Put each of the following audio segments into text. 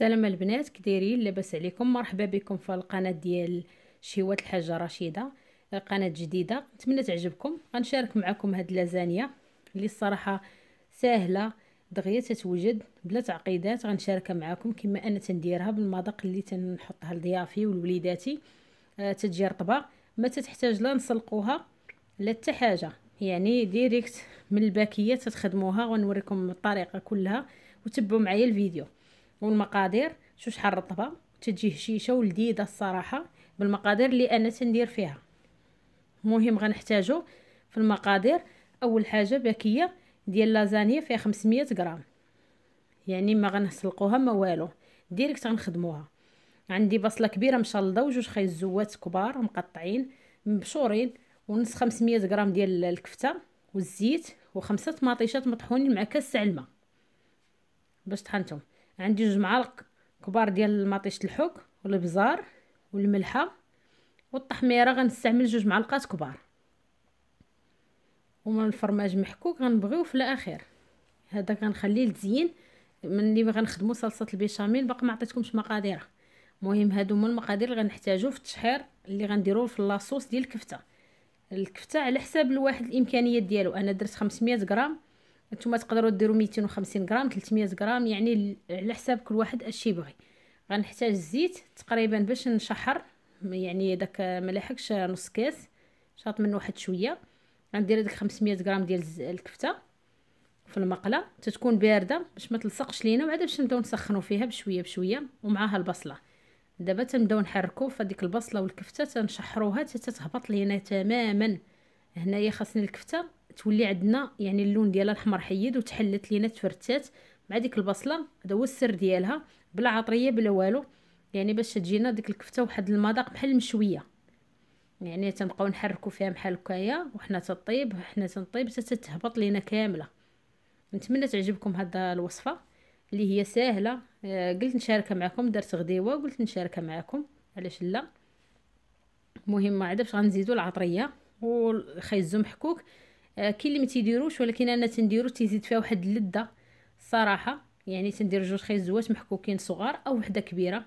السلام البنات كديرين لاباس عليكم مرحبا بكم في القناه ديال شهوات الحاجه رشيده قناه جديده نتمنى تعجبكم غنشارك معكم هاد اللازانيا اللي الصراحه ساهله دغيا تتوجد بلا تعقيدات غنشاركها معكم كما انا تنديرها بالمذاق اللي تنحطها لضيافي ولوليداتي آه تجي رطبه ما تحتاج لا نسلقوها لا حتى حاجه يعني ديريكت من الباكيه تتخدموها ونوريكم الطريقه كلها وتبعوا معايا الفيديو والمقادير شو شحال رطبه تجي هشيشه ولذيذه الصراحه بالمقادير اللي انا تندير فيها المهم غنحتاجو في المقادير اول حاجه باكيه ديال لازانيا فيها 500 غرام يعني ما غنسلقوها ما والو ديريكت غنخدموها عندي بصله كبيره مشلضه وجوج خيز زوات كبار مقطعين مبشورين ونص 500 غرام ديال الكفته والزيت وخمسه طماطيشات مطحونين مع كاس الماء باش طحنتهم عندي جوج معالق كبار ديال مطيشه الحك والابزار والملحه والتحميره غنستعمل جوج معلقات كبار ومن الفرماج محكوك غنبغيو في الاخير هذا كنخليه لتزيين ملي غنخدمو صلصه البيشاميل باقي ما عطيتكمش مقاديرها المهم هادو هما المقادير اللي غنحتاجو في التشحير اللي غنديروه في لاصوص ديال الكفته الكفته على حساب الواحد الامكانيات ديالو انا درت 500 غرام نتوما تقدروا ديروا 250 غرام 300 غرام يعني على حساب كل واحد اش يبغي غنحتاج الزيت تقريبا باش نشحر يعني داك ما نص كاس شاط منه واحد شويه غندير هذيك 500 غرام ديال الكفته في المقله تتكون بارده باش ما تلصقش لينا وعاد باش نبداو نسخنو فيها بشويه بشويه ومعاها البصله دابا تنبداو نحركو فديك البصله والكفته تنشحروها حتى تتهبط لينا تماما هنايا خاصني الكفته تولي عندنا يعني اللون ديالها الاحمر حيد وتحلت لينا تفرتات مع ديك البصله هذا هو السر ديالها بلا عطريه بلا والو يعني باش تجينا ديك الكفته واحد المذاق بحال المشويه يعني تنبقاو نحركو فيها بحال هكايا وحنا تطيب وحنا تنطيب حتى تتهبط لينا كامله نتمنى تعجبكم هاد الوصفه اللي هي سهله آه، قلت نشاركها معكم درت غديوه قلت نشاركها معكم علاش لا المهم ما عاد غنزيدو العطريه والخيزو محكوك آه، كاين اللي ما تيديروش ولكن انا تنديرو تيزيد فيها واحد اللذه الصراحه يعني تندير جوج خيزوات محكوكين صغار او وحده كبيره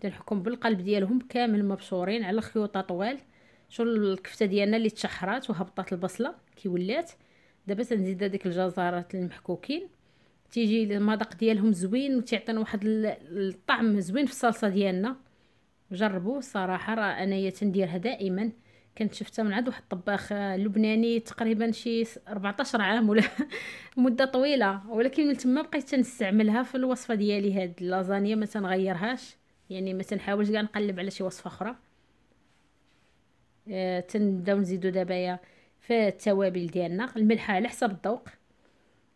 تنحكم بالقلب ديالهم كامل مبشورين على خيوطه طوال شو الكفته ديالنا اللي تشحرات وهبطات البصله كي ولات دابا تنزيد هذيك الجزرات المحكوكين تيجي المذاق ديالهم زوين وتعطينا واحد الطعم زوين في الصلصه ديالنا جربوه الصراحه راه انايا تنديرها دائما كنت شفتها من عند واحد الطباخ لبناني تقريبا شي 14 عام ولا مده طويله ولكن من تما بقيت تنستعملها في الوصفه ديالي هاد اللازانيا ما تنغيرهاش يعني ما تنحاولش كاع نقلب على شي وصفه اخرى آه تنبداو نزيدو دبايا في التوابل ديالنا الملح على حسب الذوق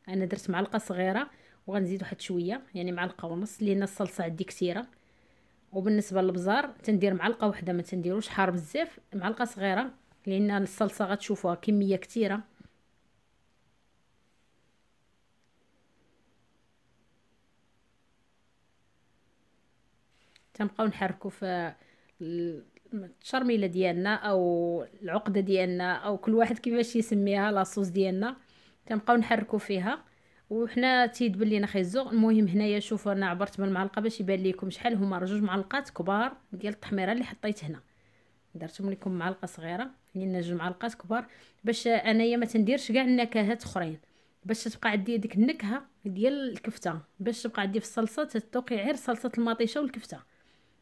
انا درت معلقه صغيره وغنزيد واحد شويه يعني معلقه ونص لان الصلصه عندي كثيره وبالنسبه للبزار تندير معلقه واحده ما تنديروش حار بزاف معلقه صغيره لان الصلصه غتشوفوها كميه كثيره تنبقاو نحركو في الشرميله ديالنا او العقده ديالنا او كل واحد كيفاش يسميها لاصوص ديالنا تنبقاو نحركو فيها وحنا تيدبل لينا خيزو المهم هنايا شوفوا انا عبرت بالمعلقه باش يبان لكم شحال هما جوج معلقات كبار ديال التحميره اللي حطيت هنا درتهم لكم معلقه صغيره لان يعني جوج معلقات كبار باش انايا ما تنديرش كاع النكهات اخرين باش تبقى عندي ديك النكهه ديال الكفته باش تبقى عندي في الصلصه تتوقي غير صلصه المطيشه والكفته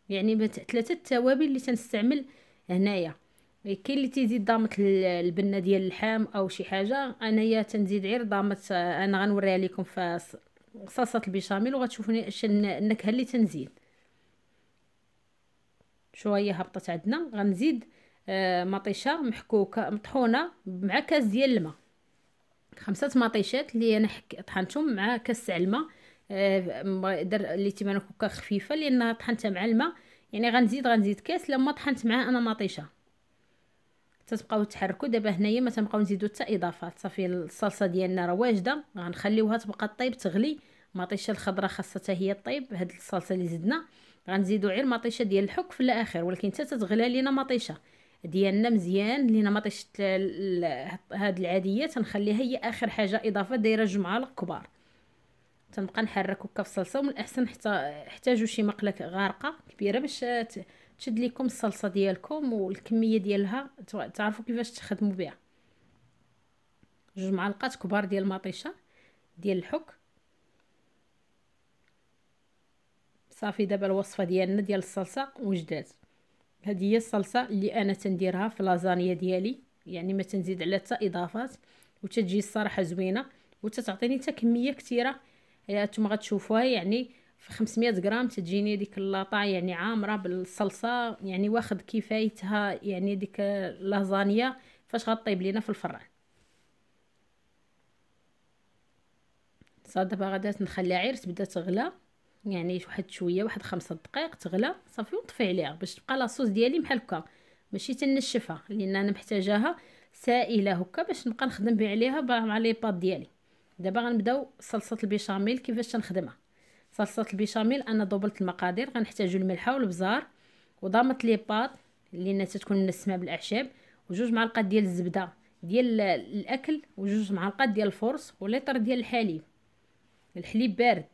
يعني ثلاثه التوابل اللي تنستعمل هنايا كاين اللي تيزيد ضامه البنه ديال اللحام او شي حاجه انايا تنزيد غير ضامه آه، انا غنوريها لكم في صلصه البيشاميل وغتشوفوني اش النكهه اللي تنزيد شويه هبطت عندنا غنزيد آه، مطيشه محكوكه مطحونه مع كاس ديال الماء خمسه مطيشات اللي انا طحنتهم مع كاس تاع الماء آه، در اللي تيمانه هكا خفيفه لان طحنتها مع الماء يعني غنزيد غنزيد كاس لما طحنت معاه انا مطيشه تتبقاو تحركوا دابا هنايا ما تنبقاو نزيدو حتى اضافات صافي الصلصه ديالنا راه واجده غنخليوها تبقى طيب تغلي مطيشه الخضراء خاصه حتى هي طيب هاد الصلصه اللي زدنا غنزيدو غير مطيشه ديال الحك في الاخر ولكن حتى تتغلى لينا مطيشه ديالنا مزيان لينا مطيشه هاد العاديه تنخليها هي اخر حاجه اضافه دايره جوج معالق كبار تنبقى نحرك هكا في الصلصه ومن الاحسن حتى احتاجوا شي مقله غارقه كبيره باش تشد لكم الصلصه ديالكم والكميه ديالها تعرفوا كيفاش تخدموا بها جوج معلقات كبار ديال المطيشه ديال الحك صافي دابا الوصفه ديالنا ديال الصلصه وجدات هذه هي الصلصه اللي انا تنديرها في لازانيا ديالي يعني ما تنزيد على حتى اضافات وتتجي الصراحه زوينه وتتعطيني حتى كميه كثيره انتم غتشوفوها يعني في 500 غرام تجيني ديك اللاطا يعني عامره بالصلصه يعني واخد كفايتها يعني ديك اللازانيا فاش غطيب لينا في الفران صافي دابا غادا نخليها عير تبدا تغلى يعني واحد شويه واحد خمسة دقائق تغلى صافي ونطفي عليها باش تبقى لاصوص ديالي بحال هكا ماشي تنشفها لان انا محتاجاها سائله هكا باش نبقى نخدم بها عليها مع لي بات ديالي دابا غنبداو صلصه البيشاميل كيفاش تنخدمها صلصه البيشاميل انا دوبلت المقادير غنحتاجو الملحه والبزار وضامط لي باط لان تتكون نسمع بالاعشاب وجوج معلقات ديال الزبده ديال الاكل وجوج معلقات ديال الفرص وليتر ديال الحليب الحليب بارد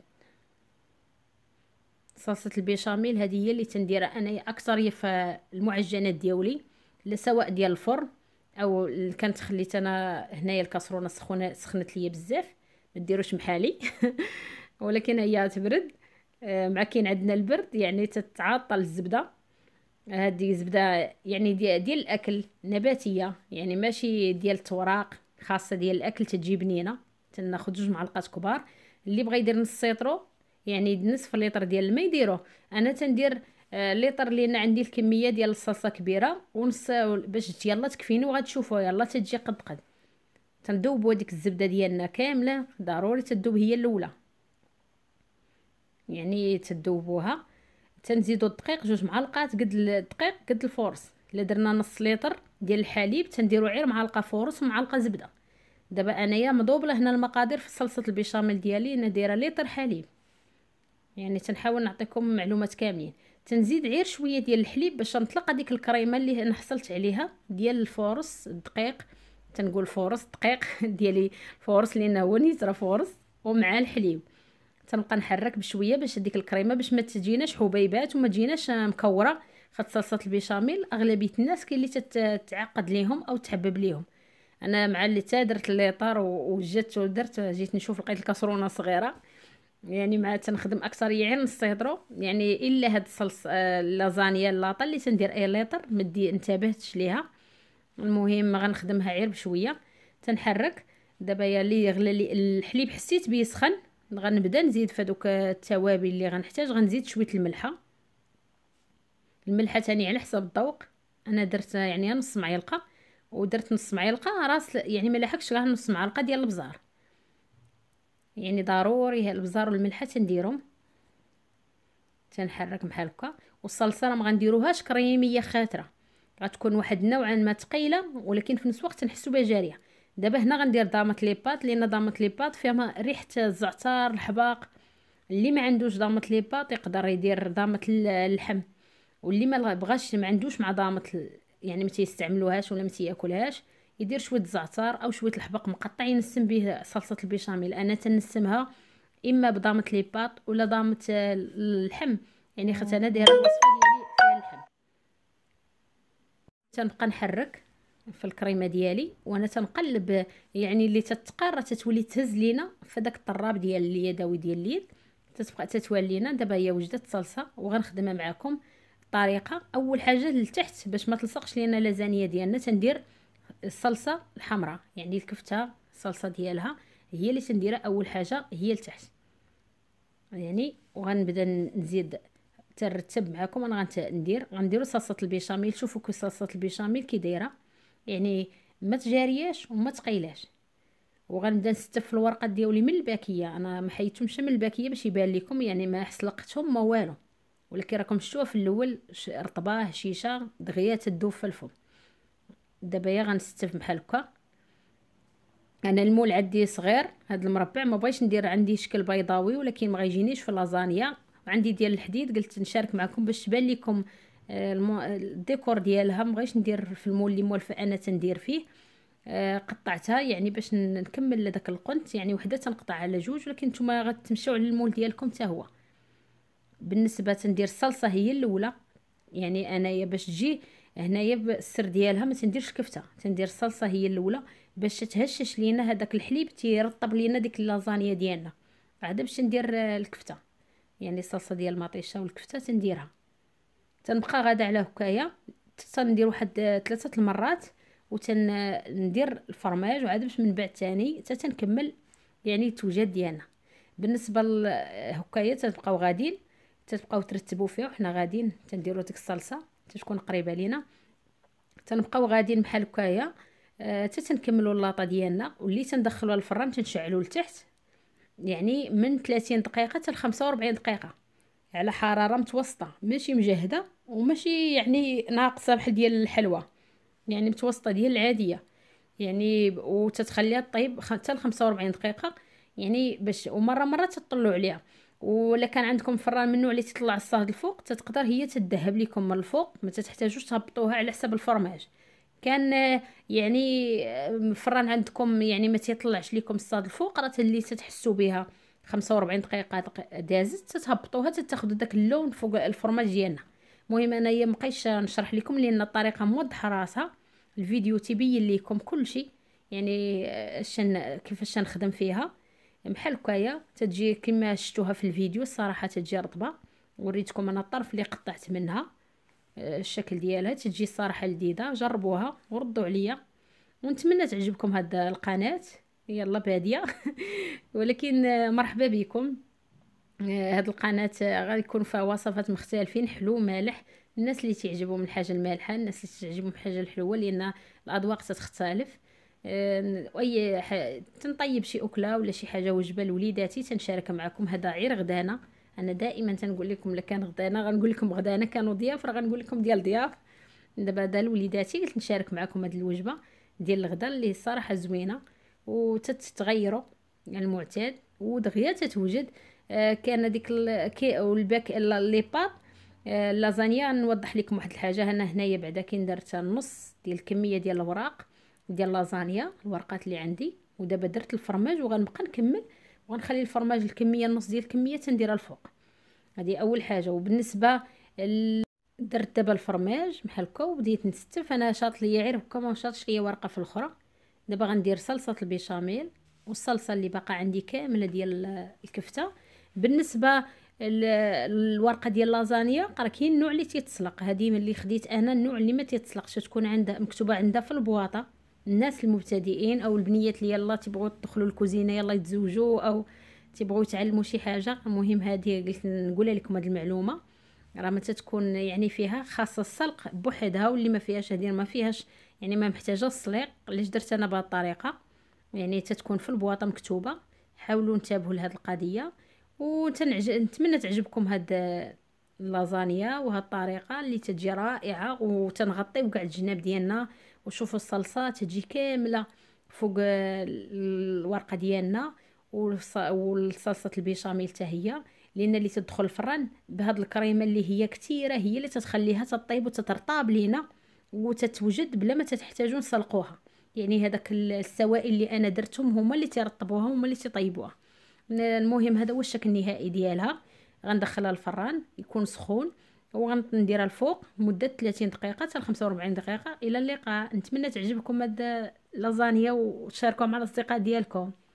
صلصه البيشاميل هذه هي اللي تنديرها انايا اكثر في المعجنات ديالي سواء ديال الفرن او كانت خليت انا هنايا الكاسرونه سخونه سخنت ليا بزاف ما ديروش بحالي ولكن هي تبرد آه، مع كاين عندنا البرد يعني تتعطل الزبده هذه آه، زبده يعني ديال دي الاكل نباتيه يعني ماشي ديال التوراق خاصه ديال الاكل تجي بنينه تناخذ جوج معلقات كبار اللي بغى يدير نص سيترو يعني نصف لتر ديال الماء يديروه انا تندير آه، لتر لان عندي الكميه ديال الصلصه كبيره ونص باش يلا تكفيني وغتشوفوها يلا تجي قد قد تندوبوا هذيك الزبده ديالنا كامله ضروري تدوب هي الاولى يعني تذوبوها تنزيدو الدقيق جوج معالقات قد الدقيق قد الفورص الا درنا نص لتر ديال الحليب تنديرو غير معلقه فورص ومعلقه زبده دابا انايا مضوبله هنا المقادير في صلصه البيشاميل ديالي انا دايره لتر حليب يعني تنحاول نعطيكم معلومات كاملين تنزيد غير شويه ديال الحليب باش نطلق هذيك الكريمه اللي انا حصلت عليها ديال الفورص الدقيق تنقول فورص دقيق ديالي فورص لانه هو نيترا فورص ومع الحليب تنبقى نحرك بشويه باش ديك الكريمه باش ما تجيناش حبيبات وما تجيناش مكوره خاطر صلصه البيشاميل اغلبيه الناس كاين اللي تتعقد ليهم او تحبب ليهم انا مع اللي تا درت الليطار وجدت ودرت جيت نشوف لقيت الكسرونه صغيره يعني مع تنخدم اكثر يعني نص يعني الا هاد الصلصه آه، اللازانيا اللاطا اللي تندير اي ليطر مدي انتبهتش ليها المهم غنخدمها غير بشويه تنحرك دابا يا لي غلى لي الحليب حسيت بيه سخن غنبدا نزيد في هذوك التوابل اللي غنحتاج غنزيد شويه الملحه الملحه تاني على حسب الذوق انا درت يعني نص معلقه ودرت نص معلقه راس يعني ما لاحقش غير نص معلقه ديال البزار يعني ضروري البزار والملحه تنديرهم تنحرك بحال هكا والصلصه راه ما غنديروهاش كريميه خاتره غتكون واحد نوعا ما ثقيله ولكن في نفس الوقت نحسو بها جاريه دابا هنا غندير ضامط لي بات لان ضامط لي بات فيها ريحه الزعتر الحباق اللي ما عندوش ضامط لي بات يقدر يدير ضامط اللحم واللي ما بغاش ما عندوش مع ضامط يعني ما تيستعملوهاش ولا ما تياكلهاش يدير شويه الزعتر او شويه الحباق مقطع ينسم به صلصه البيشاميل انا تنسمها اما بضامط لي بات ولا ضامط اللحم يعني خت انا دايره الوصفه ديالي فيها اللحم تنبقى نحرك في الكريمه ديالي وانا تنقلب يعني اللي تتقار تتولي تهز لينا فداك الطراب ديال اليدوي ديال اليد تتبقى تتوالي لينا دابا هي وجدت الصلصه وغنخدمها معكم الطريقه اول حاجه لتحت باش ما تلصقش لينا لازانيه ديالنا تندير الصلصه الحمراء يعني الكفته الصلصه ديالها هي اللي تنديرها اول حاجه هي لتحت يعني وغنبدا نزيد ترتب معكم انا غندير غنديروا صلصه البيشاميل شوفوا كي صلصه البيشاميل كي دايره يعني ما تجارياش وما تقيلاش وغنبدا نستف الورقه ديالي من الباكيه انا ما حيتهمش من الباكيه باش يبان لكم يعني ما حسلقتهم ما والو ولكن راكم شتوها في الاول رطبه هشيشه دغيا تدوب في الفم دابا يا غنستف بحال هكا انا المول عندي صغير هذا المربع ما بغيتش ندير عندي شكل بيضاوي ولكن ما غيجينيش في لازانيا وعندي ديال الحديد قلت نشارك معكم باش تبان لكم آه، الديكور ديالها مبغيتش ندير في المول اللي موالفه انا تندير فيه آه، قطعتها يعني باش نكمل داك القنت يعني وحده تنقطع على جوج ولكن نتوما غتمشيو على المول ديالكم حتى هو بالنسبه تندير الصلصه هي الاولى يعني انايا باش تجي هنايا السر ديالها ما تنديرش كفته تندير الصلصه هي الاولى باش تهشش لينا هذاك الحليب تيرطب لينا ديك اللازانيا ديالنا عاد باش ندير آه، الكفته يعني الصلصه ديال المطيشه والكفته تنديرها تنبقى غادا على هكايا تندير واحد ثلاثه المرات وتندير الفرماج وعاد باش من بعد تاني حتى تنكمل يعني التوجد ديالنا بالنسبه لهكايا تتبقاو غاديين تتبقاو ترتبوا فيها وحنا غاديين تنديروا ديك الصلصه تتكون قريبه لينا تنبقاو غاديين بحال هكايا حتى آه، تنكملوا اللاطه ديالنا واللي تندخلوها الفران تنشعلوا لتحت يعني من 30 دقيقه حتى 45 دقيقه على حراره متوسطه ماشي مجهده وماشي يعني ناقصه بحال ديال الحلوى يعني متوسطه ديال العاديه يعني وتتخليها طيب حتى ل 45 دقيقه يعني باش ومره مره تطلعوا عليها ولا كان عندكم فران من النوع اللي تطلع الصهد الفوق تتقدر هي تذهب لكم من الفوق ما تحتاجوش تهبطوها على حسب الفرماج كان يعني فران عندكم يعني ما تيطلعش لكم الصهد الفوق راه اللي تتحسوا بها 45 دقيقه دازت تتهبطوها تتاخذوا داك اللون فوق الفرماج ديالنا المهم انايا مبقيتش نشرح لكم لان الطريقه موضحه راسها الفيديو تبين لكم كلشي يعني شن كيفاش نخدم فيها بحال هكايا تتجي كما شفتوها في الفيديو الصراحه تتجي رطبه وريتكم انا الطرف اللي قطعت منها آه، الشكل ديالها تتجي الصراحه لذيذه جربوها وردوا عليا ونتمنى تعجبكم هاد القناه يلا باديه ولكن مرحبا بكم آه، هاد القناه غيكون فيها وصفات مختلفين حلو مالح الناس اللي تعجبهم الحاجه المالحه الناس اللي تعجبهم الحاجه الحلوه لان الاذواق تتختلف آه، اي ح... تنطيب شي اكله ولا شي حاجه وجبه لوليداتي تنشارك معكم هذا غير غدانا انا دائما تنقول لكم لكان كان غدانا غنقول لكم غدانا كانوا ضياف راه غنقول لكم ديال ضياف دابا هذا لوليداتي قلت نشارك معكم هذه الوجبه ديال الغدا اللي صراحه زوينه وتتغيروا يعني المعتاد ودغيا تتوجد آه، كان ديك كي والباك لي بات آه اللازانيا نوضح لكم واحد الحاجه انا هنايا بعدا كي درت النص ديال الكميه ديال الاوراق ديال اللازانيا الورقات اللي عندي ودابا درت الفرماج وغنبقى نكمل وغنخلي الفرماج الكميه النص ديال الكميه تنديرها الفوق هذه اول حاجه وبالنسبه درت دابا الفرماج بحال هكا وبديت نستف انا شاط ليا غير هكا ما شاطش ليا ورقه في الاخرى دابا غندير صلصه البيشاميل والصلصه اللي باقا عندي كامله ديال الكفته بالنسبه الورقه ديال لازانيا راه كاين النوع اللي تيتسلق هذه اللي خديت انا النوع اللي ما تيتسلقش تكون عندها مكتوبه عندها في البواطه الناس المبتدئين او البنيات اللي يلا تبغوا تدخلوا الكوزينه يلا يتزوجوا او تبغوا يتعلموا شي حاجه المهم هذه قلت نقولها لكم هذه المعلومه راه ما تتكون يعني فيها خاصه السلق بوحدها واللي ما فيهاش هذه ما فيهاش يعني ما محتاجه السليق اللي درت انا بهذه الطريقه يعني تتكون في البواطه مكتوبه حاولوا انتبهوا لهذه القضيه ونتمنى نتمنى تعجبكم هاد اللازانيا وهاد الطريقه اللي تجي رائعه وتنغطيو كاع الجناب ديالنا وشوفوا الصلصه تجي كامله فوق الورقه ديالنا والصلصه البيشاميل حتى لان اللي تدخل الفران بهاد الكريمه اللي هي كثيره هي اللي تتخليها تطيب وتترطاب لينا وتتوجد بلا ما تحتاجوا نسلقوها يعني هذاك السوائل اللي انا درتهم هما اللي تيرطبوها هما اللي تيطيبوها المهم هذا هو الشكل النهائي ديالها غندخلها الفران يكون سخون وغنديرها الفوق مده 30 دقيقه حتى 45 دقيقه الى اللقاء نتمنى تعجبكم هاد اللازانيا وتشاركوها مع الاصدقاء ديالكم